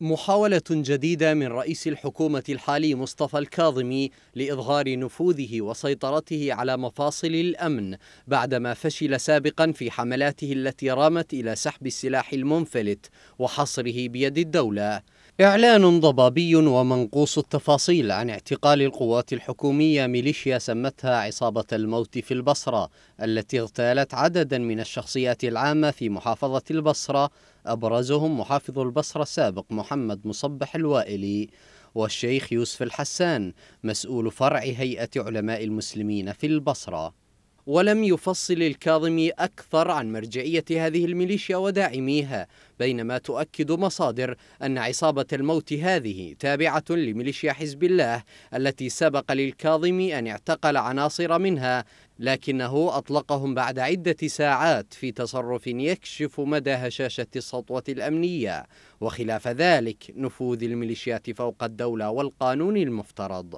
محاولة جديدة من رئيس الحكومة الحالي مصطفى الكاظمي لإظهار نفوذه وسيطرته على مفاصل الأمن بعدما فشل سابقا في حملاته التي رامت إلى سحب السلاح المنفلت وحصره بيد الدولة إعلان ضبابي ومنقوص التفاصيل عن اعتقال القوات الحكومية ميليشيا سمتها عصابة الموت في البصرة التي اغتالت عددا من الشخصيات العامة في محافظة البصرة أبرزهم محافظ البصرة السابق محمد مصبح الوائلي والشيخ يوسف الحسان مسؤول فرع هيئة علماء المسلمين في البصرة ولم يفصل الكاظمي أكثر عن مرجعية هذه الميليشيا وداعميها بينما تؤكد مصادر أن عصابة الموت هذه تابعة لميليشيا حزب الله التي سبق للكاظمي أن اعتقل عناصر منها لكنه أطلقهم بعد عدة ساعات في تصرف يكشف مدى هشاشة السطوة الأمنية وخلاف ذلك نفوذ الميليشيات فوق الدولة والقانون المفترض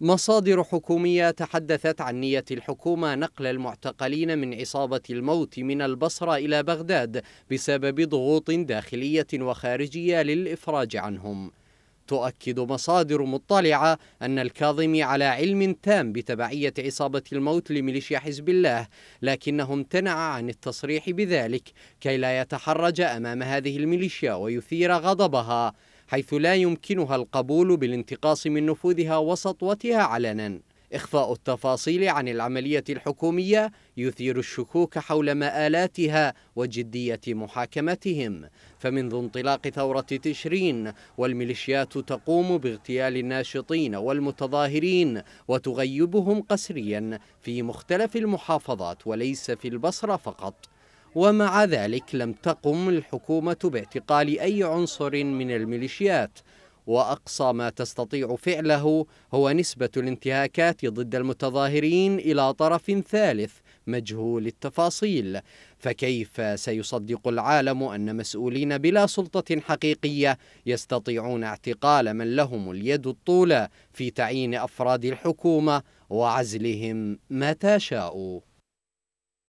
مصادر حكومية تحدثت عن نية الحكومة نقل المعتقلين من عصابة الموت من البصرة إلى بغداد بسبب ضغوط داخلية وخارجية للإفراج عنهم تؤكد مصادر مطلعة أن الكاظمي على علم تام بتبعية عصابة الموت لميليشيا حزب الله لكنه امتنع عن التصريح بذلك كي لا يتحرج أمام هذه الميليشيا ويثير غضبها حيث لا يمكنها القبول بالانتقاص من نفوذها وسطوتها علنا إخفاء التفاصيل عن العملية الحكومية يثير الشكوك حول مآلاتها وجدية محاكمتهم فمنذ انطلاق ثورة تشرين والميليشيات تقوم باغتيال الناشطين والمتظاهرين وتغيبهم قسريا في مختلف المحافظات وليس في البصرة فقط ومع ذلك لم تقم الحكومة باعتقال أي عنصر من الميليشيات وأقصى ما تستطيع فعله هو نسبة الانتهاكات ضد المتظاهرين إلى طرف ثالث مجهول التفاصيل فكيف سيصدق العالم أن مسؤولين بلا سلطة حقيقية يستطيعون اعتقال من لهم اليد الطولى في تعيين أفراد الحكومة وعزلهم متى شاءوا